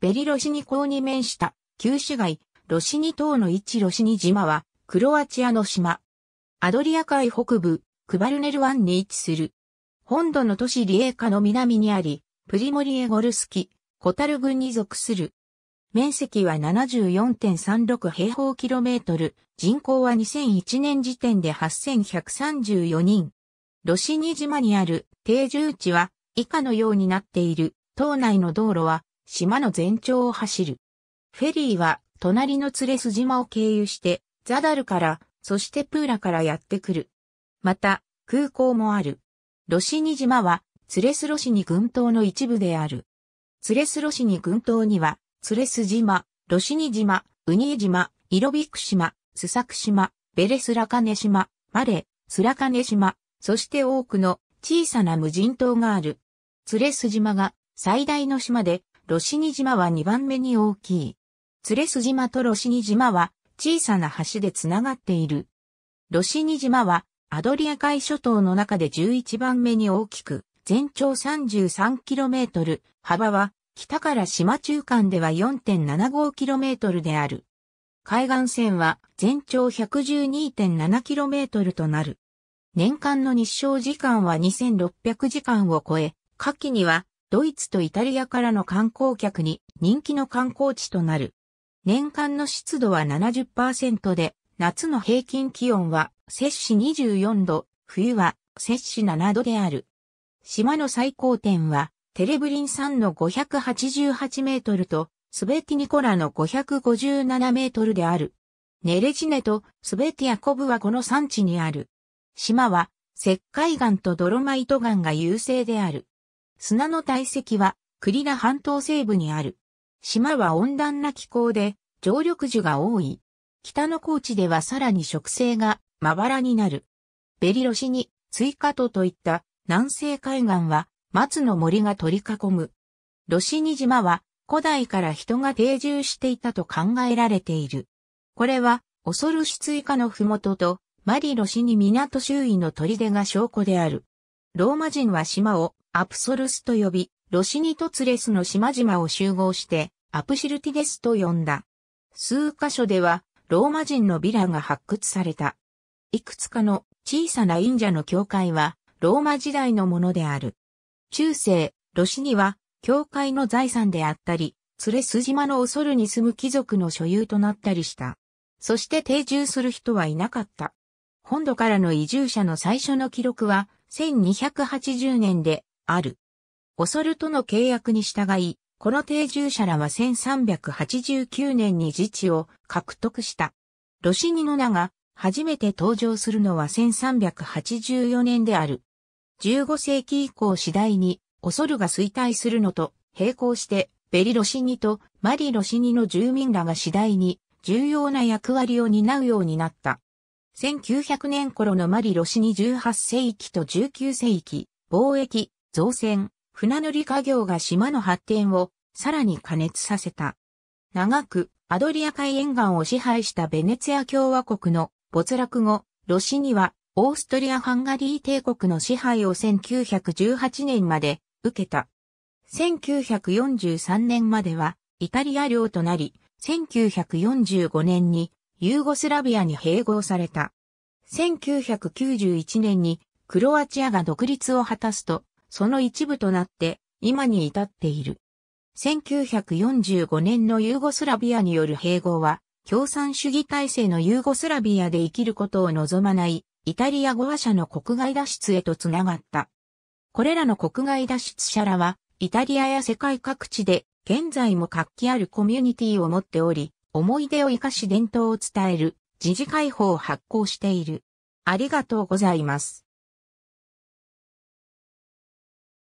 ベリロシニ港に面した旧市街、ロシニ島の一ロシニ島は、クロアチアの島。アドリア海北部、クバルネル湾に位置する。本土の都市リエーカの南にあり、プリモリエゴルスキ、コタル郡に属する。面積は74.36平方キロメートル、人口は2001年時点で8134人。ロシニ島にある定住地は以下のようになっている。島内の道路は島の全長を走る。フェリーは隣のツレス島を経由して、ザダルから、そしてプーラからやってくる。また、空港もある。ロシニ島は、ツレスロシニ群島の一部である。ツレスロシニ群島には、ツレス島、ロシニ島、ウニ島、イロビク島、スサク島、ベレスラカネ島、マレ、スラカネ島、そして多くの小さな無人島がある。ツレス島が最大の島でロシニ島は2番目に大きい。ツレス島とロシニ島は小さな橋でつながっている。ロシニ島はアドリア海諸島の中で11番目に大きく、全長 33km、幅は北から島中間では 4.75km である。海岸線は全長 112.7km となる。年間の日照時間は2600時間を超え、夏季にはドイツとイタリアからの観光客に人気の観光地となる。年間の湿度は70%で、夏の平均気温は摂氏24度、冬は摂氏7度である。島の最高点はテレブリン山の588メートルとスベティニコラの557メートルである。ネレジネとスベティアコブはこの山地にある。島は石灰岩とドロマイト岩が優勢である。砂の堆積はクリ半島西部にある。島は温暖な気候で常緑樹が多い。北の高地ではさらに植生がまばらになる。ベリロシにイカトといった南西海岸は松の森が取り囲む。ロシニ島は古代から人が定住していたと考えられている。これは恐るしイカのふもととマリロシニ港周囲の砦が証拠である。ローマ人は島をアプソルスと呼び、ロシニトツレスの島々を集合して、アプシルティデスと呼んだ。数箇所では、ローマ人のビラが発掘された。いくつかの小さな忍者の教会は、ローマ時代のものである。中世、ロシニは、教会の財産であったり、ツレス島の恐るに住む貴族の所有となったりした。そして定住する人はいなかった。本土からの移住者の最初の記録は、1280年である。オソルとの契約に従い、この定住者らは1389年に自治を獲得した。ロシニの名が初めて登場するのは1384年である。15世紀以降次第にオソルが衰退するのと並行してベリロシニとマリロシニの住民らが次第に重要な役割を担うようになった。1900年頃のマリ・ロシに18世紀と19世紀、貿易、造船、船乗り家業が島の発展をさらに加熱させた。長くアドリア海沿岸を支配したベネツィア共和国の没落後、ロシにはオーストリア・ハンガリー帝国の支配を1918年まで受けた。1943年まではイタリア領となり、1945年にユーゴスラビアに併合された。1991年にクロアチアが独立を果たすと、その一部となって今に至っている。1945年のユーゴスラビアによる併合は、共産主義体制のユーゴスラビアで生きることを望まないイタリア語話者の国外脱出へとつながった。これらの国外脱出者らは、イタリアや世界各地で現在も活気あるコミュニティを持っており、思い出を生かし伝統を伝える自治会報を発行している。ありがとうございます。